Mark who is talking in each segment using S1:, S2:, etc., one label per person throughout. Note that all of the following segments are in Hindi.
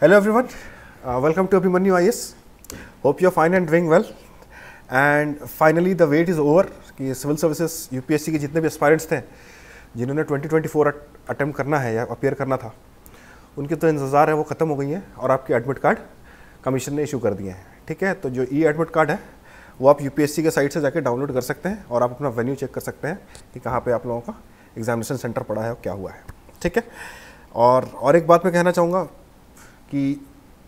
S1: Hello everyone, uh, welcome to I S hope you fine and doing well and finally the wait is over कि सिविल सर्विसेज यूपीएससी के जितने भी एस्पायरेंट्स थे जिन्होंने 2024 अटैम्प्ट करना है या अपेयर करना था उनके तो इंतज़ार है वो ख़त्म हो गई हैं और आपके एडमिट कार्ड कमीशन ने इशू कर दिए हैं ठीक है तो जो ई एडमिट कार्ड है वो आप यू के साइट से जाके डाउनलोड कर सकते हैं और आप अपना वेन्यू चेक कर सकते हैं कि कहाँ पर आप लोगों का एग्जामिनेशन सेंटर पड़ा है और क्या हुआ है ठीक है और और एक बात मैं कहना चाहूँगा कि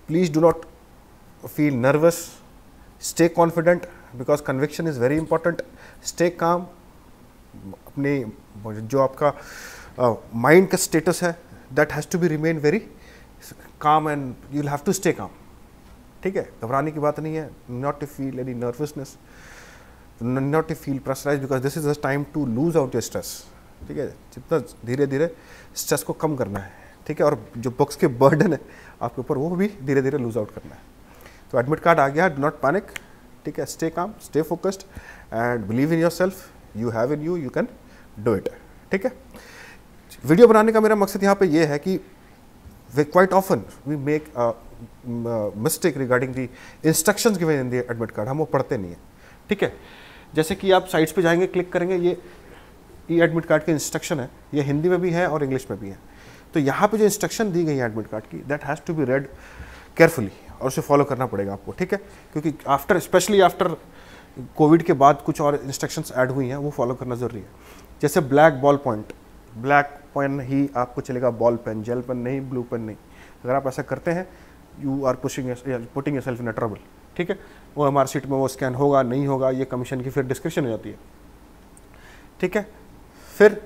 S1: please do not feel nervous stay confident because conviction is very important stay calm अपने जो आपका माइंड का स्टेटस है that has to be remain very calm and you have to stay calm ठीक है घबराने की बात नहीं है not to feel any nervousness not to feel pressurise because this is a time to lose out your stress ठीक है जितना धीरे धीरे स्ट्रेस को कम करना है ठीक है और जो बुक्स के बर्डन है आपके ऊपर वो भी धीरे धीरे लूज आउट करना है तो एडमिट कार्ड आ गया डो नॉट पैनिक ठीक है stay calm stay focused and believe in yourself you have in you you can do it ठीक है वीडियो बनाने का मेरा मकसद यहाँ पे ये है कि वे quite often we make mistake regarding the instructions given in the admit card हम वो पढ़ते नहीं हैं ठीक है जैसे कि आप साइट्स पे जाएंगे क्लिक करेंगे ये ई एडमिट कार्ड के इंस्ट्रक्शन है ये हिंदी में भी है और इंग्लिश में भी है तो यहाँ पे जो इंस्ट्रक्शन दी गई है एडमिट कार्ड की that has to be read carefully और उसे फॉलो करना पड़ेगा आपको ठीक है क्योंकि आफ्टर स्पेशली आफ्टर कोविड के बाद कुछ और इंस्ट्रक्शंस ऐड हुई हैं वो फॉलो करना ज़रूरी है जैसे black ball point black pen ही आपको चलेगा बॉल पेन जेल पेन नहीं ब्लू पेन नहीं अगर आप ऐसा करते हैं you are pushing putting yourself in trouble ठीक है वो एम आर सीट में वो स्कैन होगा नहीं होगा ये कमीशन की फिर डिस्क्रिप्शन हो जाती है ठीक है फिर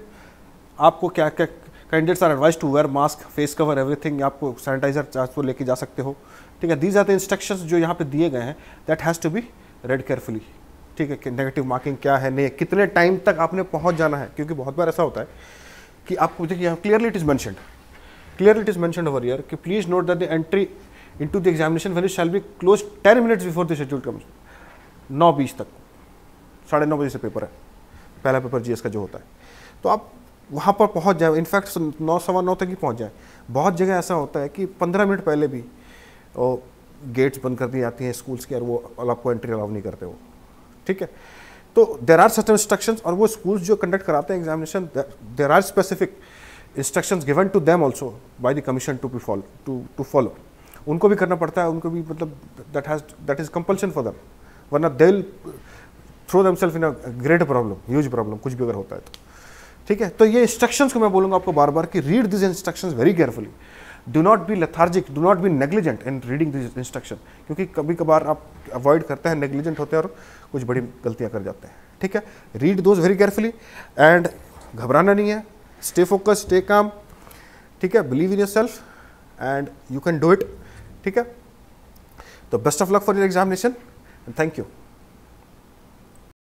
S1: आपको क्या क्या candidates are advise to wear mask face cover everything आपको सैनिटाइजर चार्ज को लेके जा सकते हो ठीक है दीज आर द इंस्ट्रक्शंस जो यहाँ पे दिए गए हैं that has to be read carefully ठीक है नेगेटिव मार्किंग क्या है नहीं कितने टाइम तक आपने पहुँच जाना है क्योंकि बहुत बार ऐसा होता है कि आपको देखिए clearly it is mentioned clearly it is mentioned over here कि please note that the entry into the examination venue shall be close ten minutes before the schedule comes नौ बीस तक साढ़े नौ बजे से पेपर है पहला पेपर एस का जो होता है तो आप वहाँ पर पहुँच जाए इनफैक्ट नौ सवा नौ तक ही पहुँच जाए बहुत जगह ऐसा होता है कि पंद्रह मिनट पहले भी और गेट्स बंद कर दी जाती हैं स्कूल्स की और वो आपको एंट्री अलाउ नहीं करते वो ठीक है तो देर आर सर्टन इंस्ट्रक्शंस और वो स्कूल्स जो कंडक्ट कराते हैं examination there are specific instructions given to them also by the commission to be follow to to follow उनको भी करना पड़ता है उनको भी मतलब that has that is compulsion for them वरना they throw themself in a great problem huge problem कुछ भी अगर होता है तो ठीक है तो ये इंस्ट्रक्शंस को मैं बोलूंगा आपको बार बार कि read this instructions very carefully do not be lethargic do not be negligent in reading this instruction क्योंकि कभी कभार आप अवॉइड करते हैं नेग्लिजेंट होते हैं और कुछ बड़ी गलतियाँ कर जाते हैं ठीक है read those very carefully and घबराना नहीं है स्टे फोकस स्टे काम ठीक है believe in yourself and you can do it ठीक है तो best of luck for your examination and thank you